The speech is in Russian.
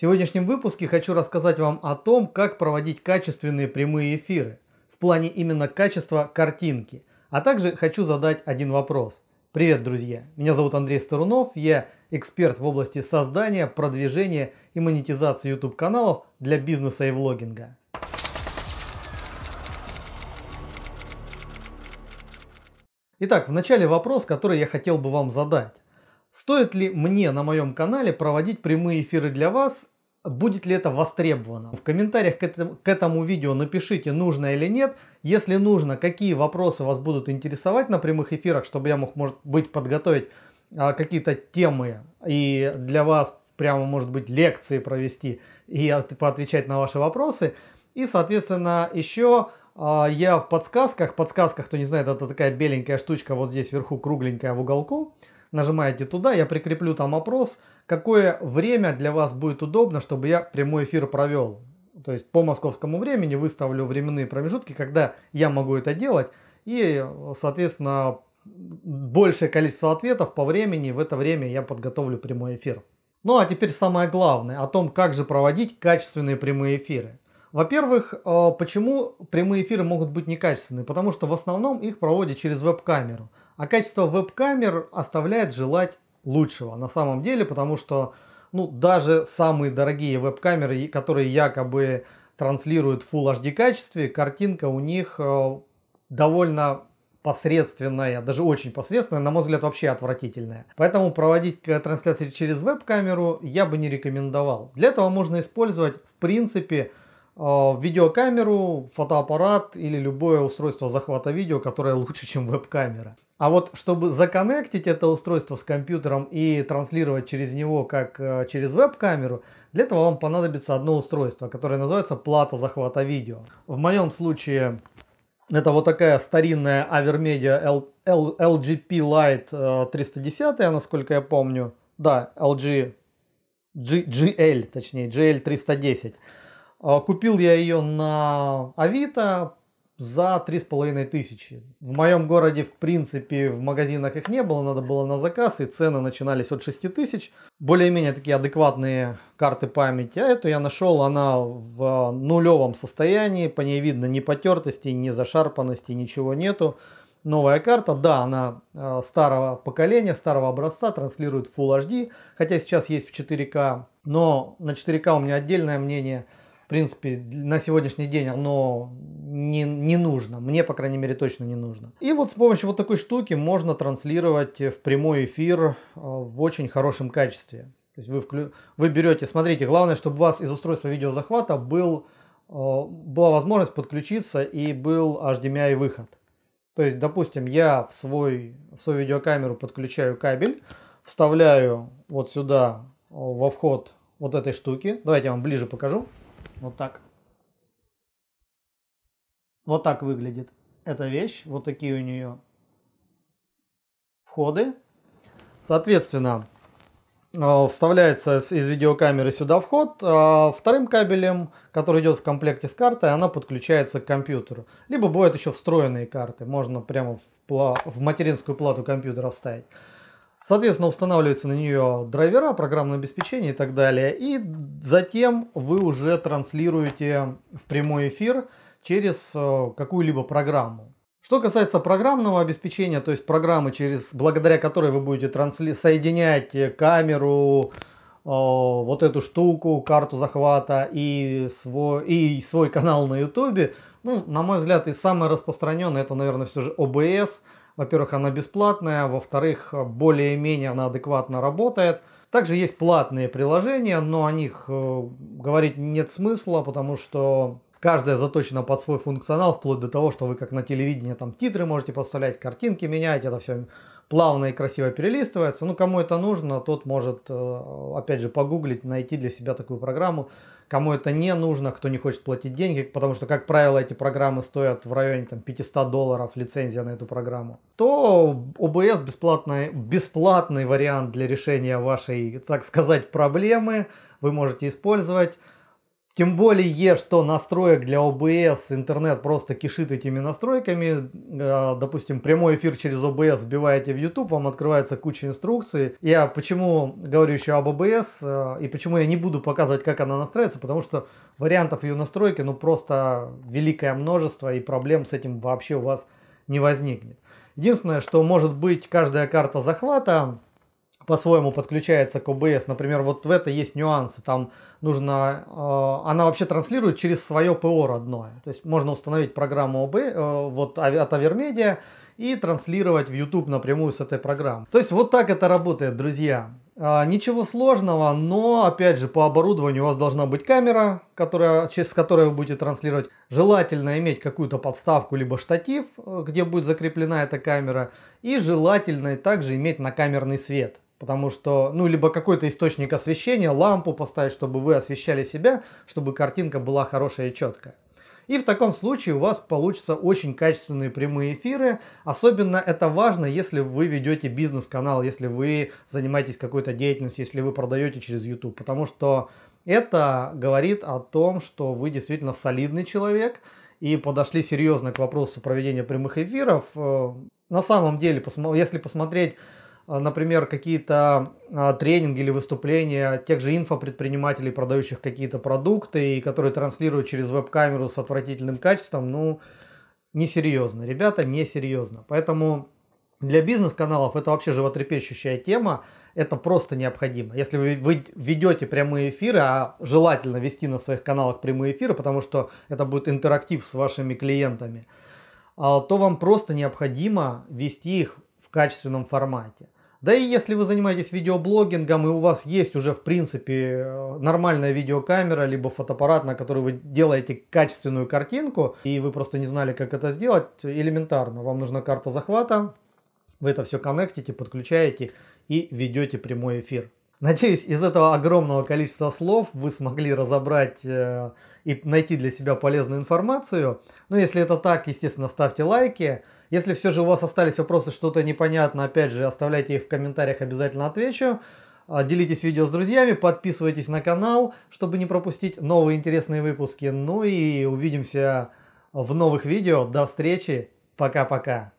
В сегодняшнем выпуске хочу рассказать вам о том, как проводить качественные прямые эфиры в плане именно качества картинки. А также хочу задать один вопрос. Привет, друзья! Меня зовут Андрей Старунов, я эксперт в области создания, продвижения и монетизации YouTube каналов для бизнеса и влогинга. Итак, вначале вопрос, который я хотел бы вам задать. Стоит ли мне на моем канале проводить прямые эфиры для вас? Будет ли это востребовано? В комментариях к этому, к этому видео напишите, нужно или нет. Если нужно, какие вопросы вас будут интересовать на прямых эфирах, чтобы я мог, может быть, подготовить а, какие-то темы и для вас прямо, может быть, лекции провести и от, поотвечать на ваши вопросы. И, соответственно, еще а, я в подсказках, подсказках, кто не знает, это такая беленькая штучка вот здесь вверху, кругленькая в уголку нажимаете туда, я прикреплю там опрос, какое время для вас будет удобно, чтобы я прямой эфир провел. То есть по московскому времени выставлю временные промежутки, когда я могу это делать. И, соответственно, большее количество ответов по времени, в это время я подготовлю прямой эфир. Ну а теперь самое главное, о том, как же проводить качественные прямые эфиры. Во-первых, э, почему прямые эфиры могут быть некачественные? Потому что в основном их проводят через веб-камеру. А качество веб-камер оставляет желать лучшего на самом деле, потому что ну, даже самые дорогие веб-камеры, которые якобы транслируют в Full HD качестве, картинка у них э, довольно посредственная, даже очень посредственная, на мой взгляд, вообще отвратительная. Поэтому проводить трансляции через веб-камеру я бы не рекомендовал. Для этого можно использовать, в принципе, э, видеокамеру, фотоаппарат или любое устройство захвата видео, которое лучше, чем веб-камера. А вот чтобы законнектить это устройство с компьютером и транслировать через него как э, через веб-камеру, для этого вам понадобится одно устройство, которое называется плата захвата видео. В моем случае это вот такая старинная Avermedia LGP Light 310, я насколько я помню. Да, LG, G, GL, точнее, GL 310. Э, купил я ее на Авито за три с половиной тысячи В моем городе, в принципе, в магазинах их не было, надо было на заказ, и цены начинались от тысяч Более-менее такие адекватные карты памяти. А эту я нашел, она в нулевом состоянии, по ней видно ни потертости, ни зашарпанности, ничего нету. Новая карта, да, она э, старого поколения, старого образца, транслирует Full HD, хотя сейчас есть в 4К, но на 4К у меня отдельное мнение – принципе, на сегодняшний день оно не, не нужно. Мне, по крайней мере, точно не нужно. И вот с помощью вот такой штуки можно транслировать э, в прямой эфир э, в очень хорошем качестве. То есть вы, вклю... вы берете, смотрите, главное, чтобы у вас из устройства видеозахвата был, э, была возможность подключиться и был HDMI выход. То есть, допустим, я в, свой, в свою видеокамеру подключаю кабель, вставляю вот сюда во вход вот этой штуки. Давайте я вам ближе покажу. Вот так. Вот так выглядит эта вещь. Вот такие у нее входы. Соответственно, э, вставляется из видеокамеры сюда вход. Э, вторым кабелем, который идет в комплекте с картой, она подключается к компьютеру. Либо бывают еще встроенные карты. Можно прямо в материнскую плату компьютера вставить. Соответственно, устанавливается на нее драйвера, программное обеспечение и так далее. И затем вы уже транслируете в прямой эфир через э, какую-либо программу. Что касается программного обеспечения, то есть программы, через, благодаря которой вы будете трансли... соединять камеру, э, вот эту штуку, карту захвата и свой, и свой канал на YouTube, ну, на мой взгляд, и самое распространенное, это, наверное, все же OBS – во-первых, она бесплатная, во-вторых, более-менее она адекватно работает. Также есть платные приложения, но о них э, говорить нет смысла, потому что каждая заточена под свой функционал, вплоть до того, что вы как на телевидении там титры можете поставлять, картинки менять, это все плавно и красиво перелистывается. Ну, кому это нужно, тот может, э, опять же, погуглить, найти для себя такую программу кому это не нужно, кто не хочет платить деньги, потому что, как правило, эти программы стоят в районе там, 500 долларов лицензия на эту программу, то OBS бесплатный, бесплатный вариант для решения вашей, так сказать, проблемы вы можете использовать. Тем более, что настроек для OBS интернет просто кишит этими настройками. Э, допустим, прямой эфир через OBS вбиваете в YouTube, вам открывается куча инструкций. Я почему говорю еще об OBS э, и почему я не буду показывать, как она настраивается, потому что вариантов ее настройки ну просто великое множество и проблем с этим вообще у вас не возникнет. Единственное, что может быть каждая карта захвата по-своему подключается к OBS. Например, вот в это есть нюансы. Там нужно... Э, она вообще транслирует через свое ПО родное. То есть можно установить программу OB, э, вот, от Avermedia и транслировать в YouTube напрямую с этой программы. То есть вот так это работает, друзья. Э, ничего сложного, но опять же по оборудованию у вас должна быть камера, которая, через которую вы будете транслировать. Желательно иметь какую-то подставку, либо штатив, э, где будет закреплена эта камера. И желательно также иметь на камерный свет. Потому что, ну, либо какой-то источник освещения, лампу поставить, чтобы вы освещали себя, чтобы картинка была хорошая и четкая. И в таком случае у вас получатся очень качественные прямые эфиры. Особенно это важно, если вы ведете бизнес-канал, если вы занимаетесь какой-то деятельностью, если вы продаете через YouTube. Потому что это говорит о том, что вы действительно солидный человек и подошли серьезно к вопросу проведения прямых эфиров. Э, на самом деле, если посмотреть а, например, какие-то а, тренинги или выступления тех же инфопредпринимателей, продающих какие-то продукты, и которые транслируют через веб-камеру с отвратительным качеством, ну, несерьезно. Ребята, несерьезно. Поэтому для бизнес-каналов это вообще животрепещущая тема, это просто необходимо. Если вы, вы ведете прямые эфиры, а желательно вести на своих каналах прямые эфиры, потому что это будет интерактив с вашими клиентами, а, то вам просто необходимо вести их в качественном формате. Да и если вы занимаетесь видеоблогингом и у вас есть уже в принципе э, нормальная видеокамера, либо фотоаппарат, на который вы делаете качественную картинку, и вы просто не знали, как это сделать, элементарно. Вам нужна карта захвата, вы это все коннектите, подключаете и ведете прямой эфир. Надеюсь, из этого огромного количества слов вы смогли разобрать э, и найти для себя полезную информацию. Ну, если это так, естественно, ставьте лайки. Если все же у вас остались вопросы, что-то непонятно, опять же, оставляйте их в комментариях, обязательно отвечу. А, делитесь видео с друзьями, подписывайтесь на канал, чтобы не пропустить новые интересные выпуски. Ну и увидимся в новых видео. До встречи. Пока-пока.